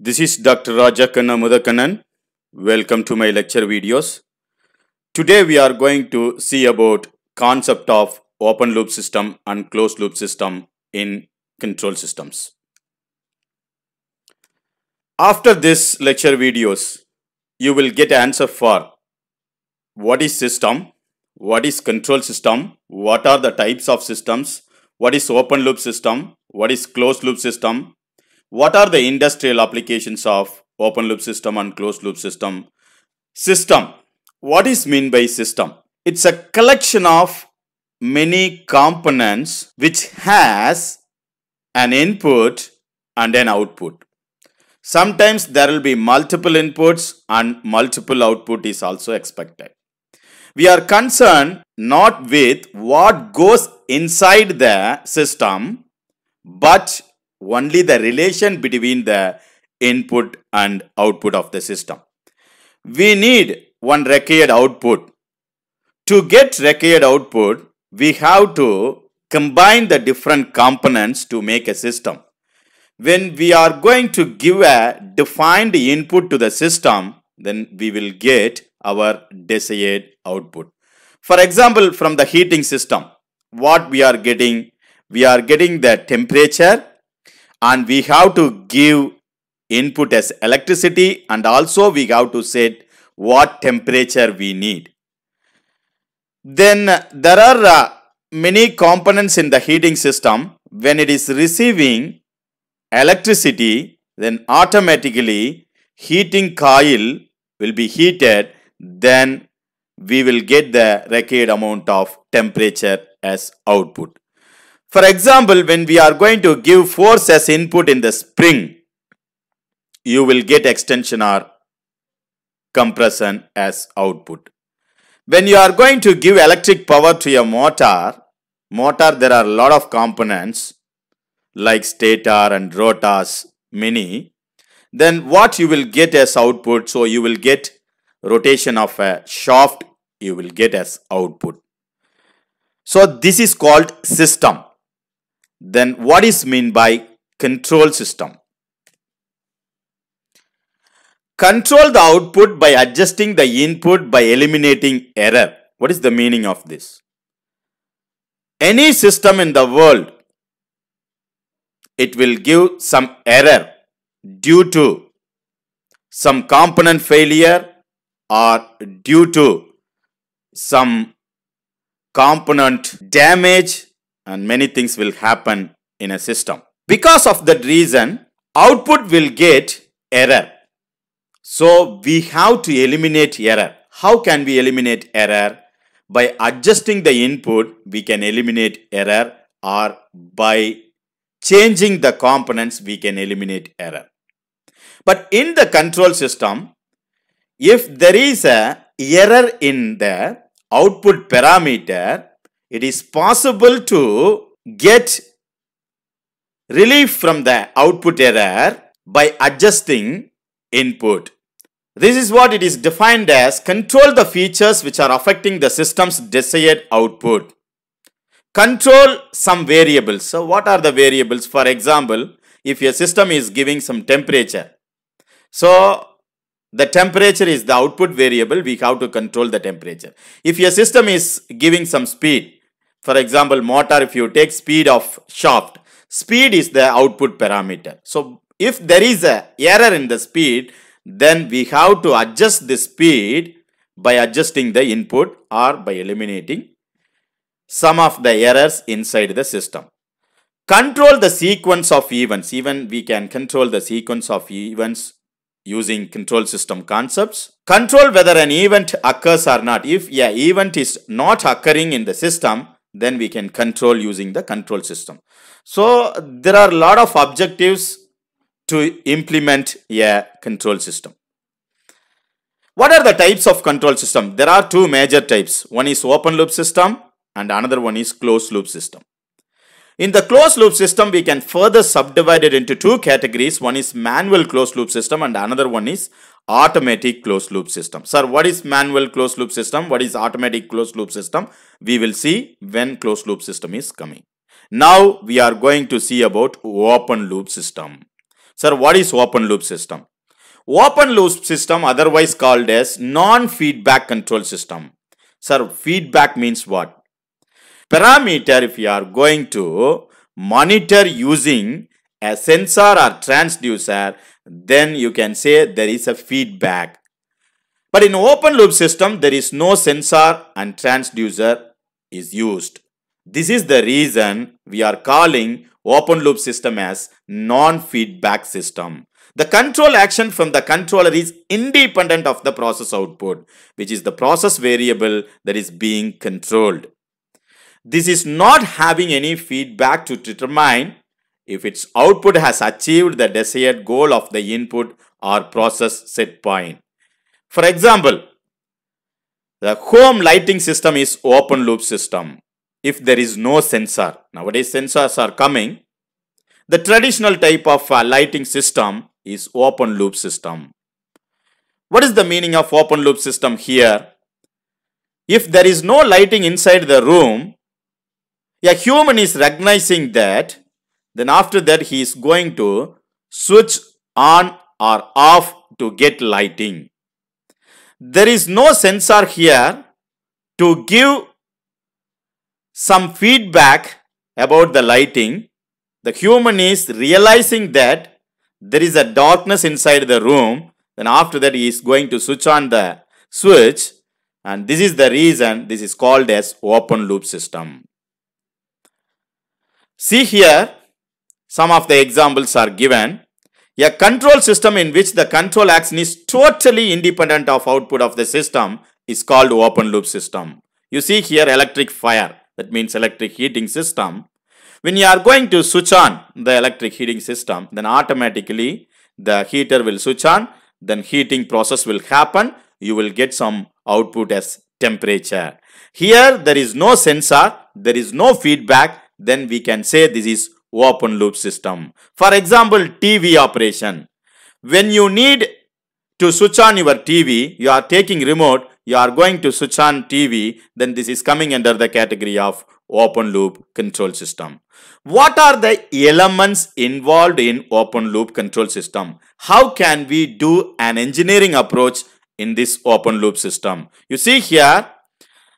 This is Dr. Rajakana Mudakannan. Welcome to my lecture videos. Today we are going to see about concept of open loop system and closed loop system in control systems. After this lecture videos, you will get answer for what is system, what is control system, what are the types of systems, what is open loop system, what is closed loop system, what are the industrial applications of open loop system and closed loop system? System. What is mean by system? It's a collection of many components which has an input and an output. Sometimes there will be multiple inputs and multiple output is also expected. We are concerned not with what goes inside the system but only the relation between the input and output of the system. We need one required output. To get required output, we have to combine the different components to make a system. When we are going to give a defined input to the system, then we will get our desired output. For example, from the heating system, what we are getting? We are getting the temperature and we have to give input as electricity and also we have to set what temperature we need. Then uh, there are uh, many components in the heating system. When it is receiving electricity, then automatically heating coil will be heated. Then we will get the required amount of temperature as output. For example, when we are going to give force as input in the spring, you will get extension or compression as output. When you are going to give electric power to a motor, motor there are a lot of components like stator and rotors, many. Then what you will get as output, so you will get rotation of a shaft, you will get as output. So this is called system then what is meant by control system? Control the output by adjusting the input by eliminating error. What is the meaning of this? Any system in the world, it will give some error due to some component failure or due to some component damage and many things will happen in a system. Because of that reason, output will get error. So we have to eliminate error. How can we eliminate error? By adjusting the input, we can eliminate error or by changing the components, we can eliminate error. But in the control system, if there is a error in the output parameter, it is possible to get relief from the output error by adjusting input. This is what it is defined as control the features which are affecting the system's desired output. Control some variables. So what are the variables? For example, if your system is giving some temperature. So the temperature is the output variable. We have to control the temperature. If your system is giving some speed, for example, motor, if you take speed of shaft, speed is the output parameter. So if there is a error in the speed, then we have to adjust the speed by adjusting the input or by eliminating some of the errors inside the system. Control the sequence of events. Even we can control the sequence of events using control system concepts. Control whether an event occurs or not. If a event is not occurring in the system, then we can control using the control system. So there are a lot of objectives to implement a control system. What are the types of control system? There are two major types. One is open loop system and another one is closed loop system. In the closed loop system, we can further subdivide it into two categories. One is manual closed loop system and another one is automatic closed loop system. Sir, what is manual closed loop system? What is automatic closed loop system? We will see when closed loop system is coming. Now we are going to see about open loop system. Sir, what is open loop system? Open loop system otherwise called as non-feedback control system. Sir, feedback means what? Parameter if you are going to monitor using a sensor or transducer, then you can say there is a feedback. But in open loop system, there is no sensor and transducer is used. This is the reason we are calling open loop system as non-feedback system. The control action from the controller is independent of the process output, which is the process variable that is being controlled. This is not having any feedback to determine if its output has achieved the desired goal of the input or process set point. For example, the home lighting system is open loop system. If there is no sensor, nowadays sensors are coming, the traditional type of uh, lighting system is open loop system. What is the meaning of open loop system here? If there is no lighting inside the room, a human is recognizing that then after that, he is going to switch on or off to get lighting. There is no sensor here to give some feedback about the lighting. The human is realizing that there is a darkness inside the room. Then after that, he is going to switch on the switch. And this is the reason this is called as open loop system. See here, some of the examples are given. A control system in which the control action is totally independent of output of the system is called open loop system. You see here electric fire, that means electric heating system. When you are going to switch on the electric heating system, then automatically the heater will switch on, then heating process will happen. You will get some output as temperature. Here there is no sensor, there is no feedback, then we can say this is open loop system. For example, TV operation. When you need to switch on your TV, you are taking remote, you are going to switch on TV, then this is coming under the category of open loop control system. What are the elements involved in open loop control system? How can we do an engineering approach in this open loop system? You see here,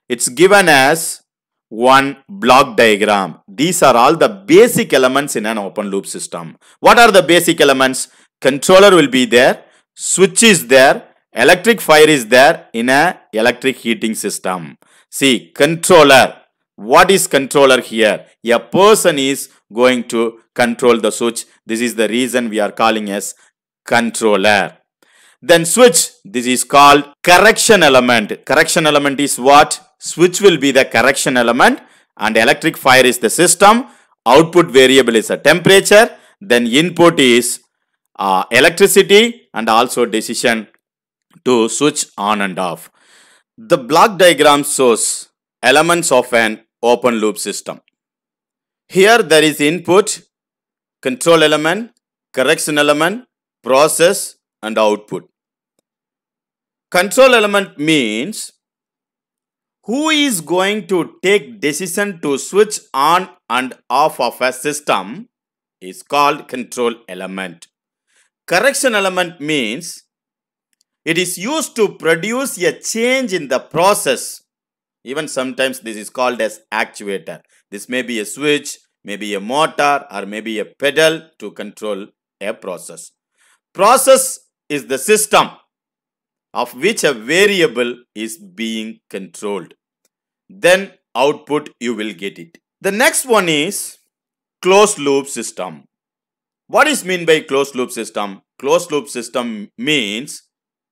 it's given as one block diagram. These are all the basic elements in an open loop system. What are the basic elements? Controller will be there, switch is there, electric fire is there in a electric heating system. See, controller. What is controller here? A person is going to control the switch. This is the reason we are calling as controller. Then switch. This is called correction element. Correction element is what? switch will be the correction element and electric fire is the system. Output variable is a temperature. Then input is uh, electricity and also decision to switch on and off. The block diagram shows elements of an open loop system. Here there is input, control element, correction element, process and output. Control element means who is going to take decision to switch on and off of a system is called control element. Correction element means it is used to produce a change in the process. Even sometimes this is called as actuator. This may be a switch, maybe a motor or maybe a pedal to control a process. Process is the system of which a variable is being controlled. Then output you will get it. The next one is closed loop system. What is mean by closed loop system? Closed loop system means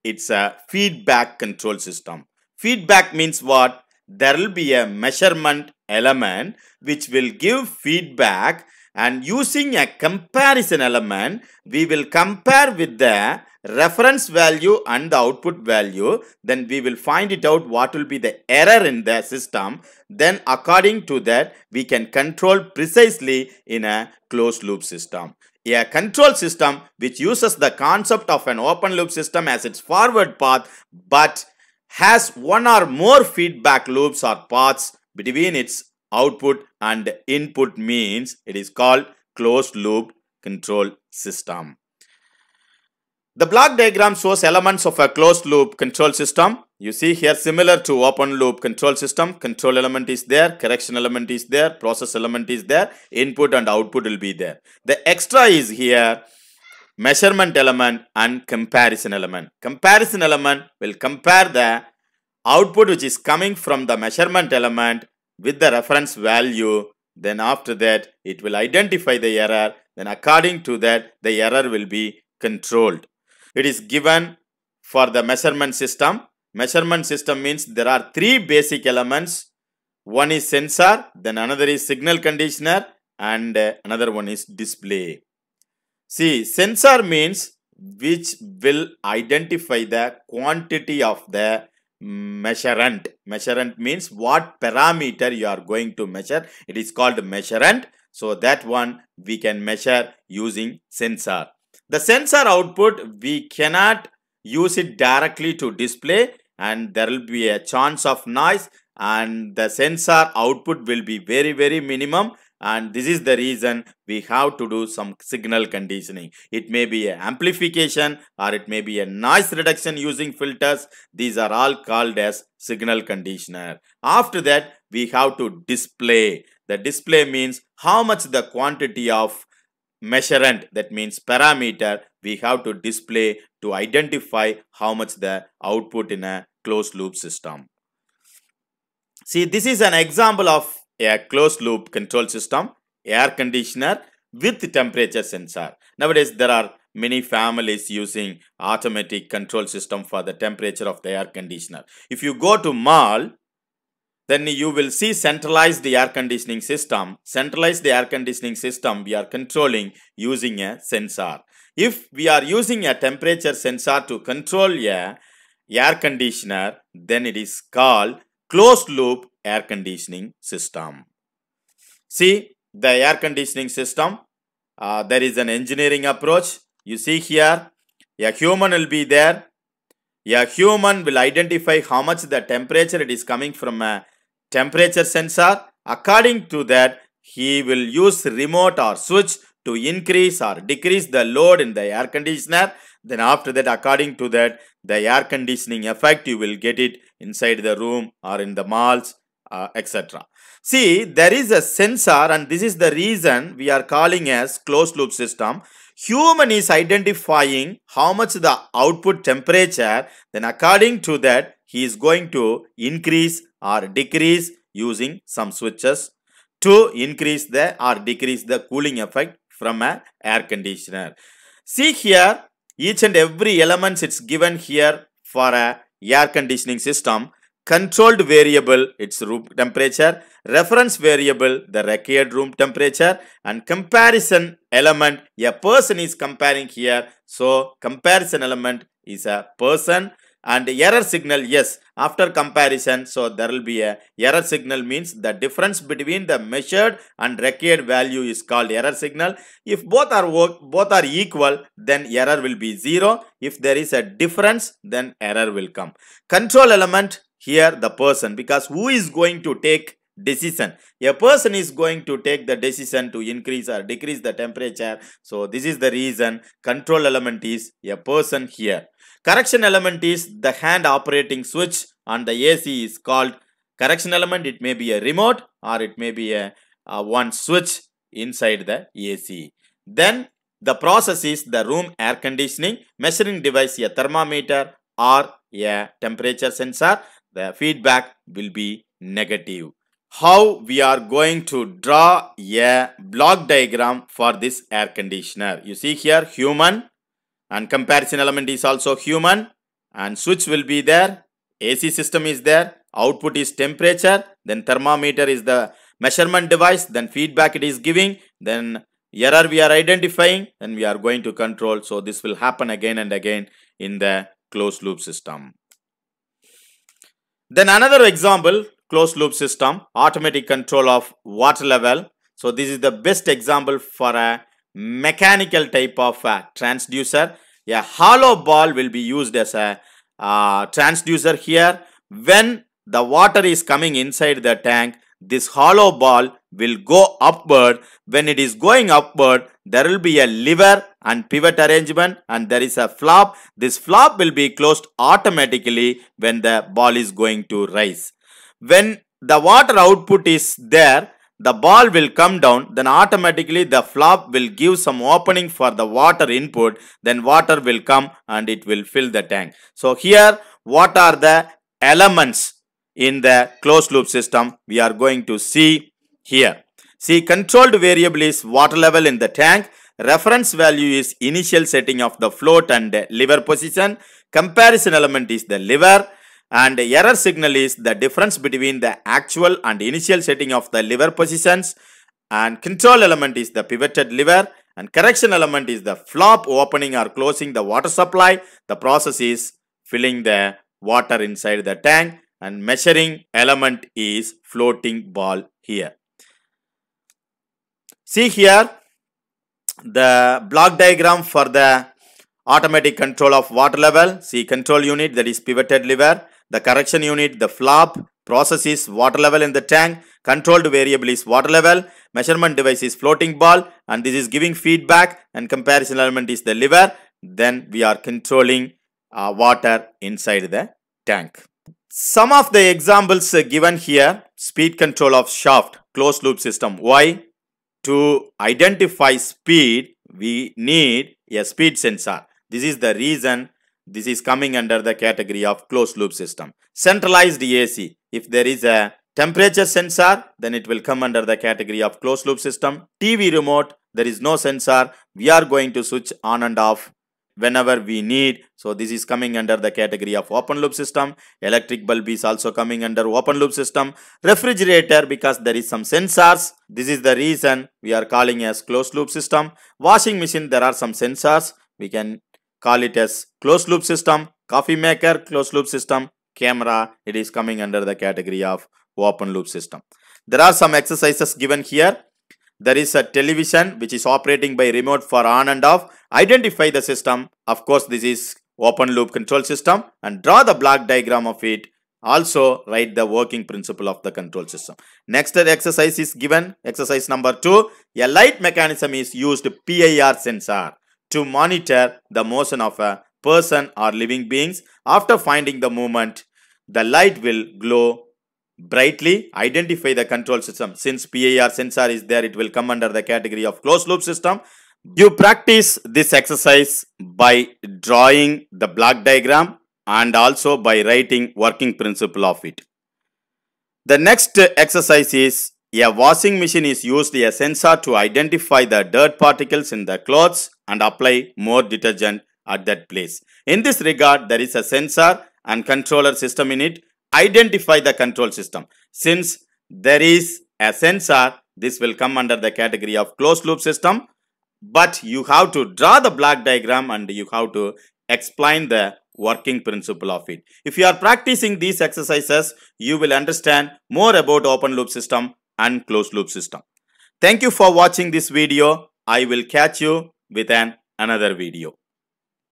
it's a feedback control system. Feedback means what? There will be a measurement element which will give feedback and using a comparison element, we will compare with the reference value and the output value. Then we will find it out what will be the error in the system. Then according to that, we can control precisely in a closed loop system. A control system which uses the concept of an open loop system as its forward path but has one or more feedback loops or paths between its output and input means it is called closed loop control system. The block diagram shows elements of a closed loop control system. You see here similar to open loop control system. Control element is there, correction element is there, process element is there, input and output will be there. The extra is here measurement element and comparison element. Comparison element will compare the output which is coming from the measurement element with the reference value then after that it will identify the error then according to that the error will be controlled it is given for the measurement system measurement system means there are three basic elements one is sensor then another is signal conditioner and uh, another one is display see sensor means which will identify the quantity of the measurand. Measurand means what parameter you are going to measure. It is called measurand. So that one we can measure using sensor. The sensor output we cannot use it directly to display and there will be a chance of noise and the sensor output will be very very minimum and this is the reason we have to do some signal conditioning. It may be an amplification or it may be a noise reduction using filters. These are all called as signal conditioner. After that, we have to display. The display means how much the quantity of measurement that means parameter we have to display to identify how much the output in a closed loop system. See this is an example of a closed loop control system, air conditioner with temperature sensor. Nowadays, there are many families using automatic control system for the temperature of the air conditioner. If you go to mall, then you will see centralized air conditioning system. Centralized air conditioning system we are controlling using a sensor. If we are using a temperature sensor to control a air conditioner, then it is called closed loop air conditioning system. See the air conditioning system. Uh, there is an engineering approach. You see here, a human will be there. A human will identify how much the temperature it is coming from a temperature sensor. According to that, he will use remote or switch to increase or decrease the load in the air conditioner. Then after that, according to that, the air conditioning effect, you will get it inside the room or in the malls uh, etc. See, there is a sensor and this is the reason we are calling as closed loop system. Human is identifying how much the output temperature, then according to that, he is going to increase or decrease using some switches to increase the or decrease the cooling effect from a air conditioner. See here, each and every elements it's given here for a air conditioning system controlled variable its room temperature, reference variable the required room temperature and comparison element a person is comparing here. So comparison element is a person and error signal yes after comparison so there will be a error signal means the difference between the measured and required value is called error signal if both are both are equal then error will be zero if there is a difference then error will come control element here the person because who is going to take decision a person is going to take the decision to increase or decrease the temperature so this is the reason control element is a person here correction element is the hand operating switch on the ac is called correction element it may be a remote or it may be a, a one switch inside the ac then the process is the room air conditioning measuring device a thermometer or a temperature sensor the feedback will be negative. How we are going to draw a block diagram for this air conditioner. You see here human and comparison element is also human and switch will be there. AC system is there. Output is temperature. Then thermometer is the measurement device. Then feedback it is giving. Then error we are identifying. Then we are going to control. So this will happen again and again in the closed loop system. Then another example, closed loop system, automatic control of water level. So this is the best example for a mechanical type of a transducer. A hollow ball will be used as a uh, transducer here. When the water is coming inside the tank, this hollow ball will go upward. When it is going upward, there will be a lever and pivot arrangement and there is a flop. This flop will be closed automatically when the ball is going to rise. When the water output is there, the ball will come down, then automatically the flop will give some opening for the water input, then water will come and it will fill the tank. So here, what are the elements in the closed loop system we are going to see here. See controlled variable is water level in the tank. Reference value is initial setting of the float and lever position. Comparison element is the lever and error signal is the difference between the actual and initial setting of the lever positions and control element is the pivoted lever and correction element is the flop opening or closing the water supply. The process is filling the water inside the tank and measuring element is floating ball here. See here the block diagram for the automatic control of water level. See control unit that is pivoted lever, the correction unit, the flop process is water level in the tank, controlled variable is water level, measurement device is floating ball and this is giving feedback and comparison element is the lever. Then we are controlling uh, water inside the tank. Some of the examples uh, given here, speed control of shaft, closed loop system. Why? To identify speed, we need a speed sensor. This is the reason this is coming under the category of closed loop system. Centralized AC, if there is a temperature sensor, then it will come under the category of closed loop system. TV remote, there is no sensor. We are going to switch on and off whenever we need. So this is coming under the category of open loop system. Electric bulb is also coming under open loop system. Refrigerator because there is some sensors. This is the reason we are calling as closed loop system. Washing machine there are some sensors. We can call it as closed loop system. Coffee maker closed loop system. Camera it is coming under the category of open loop system. There are some exercises given here there is a television which is operating by remote for on and off. Identify the system. Of course, this is open loop control system and draw the block diagram of it. Also write the working principle of the control system. Next exercise is given. Exercise number two. A light mechanism is used PIR sensor to monitor the motion of a person or living beings. After finding the movement, the light will glow brightly identify the control system. Since PIR sensor is there, it will come under the category of closed loop system. You practice this exercise by drawing the block diagram and also by writing working principle of it. The next exercise is a washing machine is used a sensor to identify the dirt particles in the clothes and apply more detergent at that place. In this regard, there is a sensor and controller system in it identify the control system. Since there is a sensor, this will come under the category of closed loop system. But you have to draw the block diagram and you have to explain the working principle of it. If you are practicing these exercises, you will understand more about open loop system and closed loop system. Thank you for watching this video. I will catch you with an another video.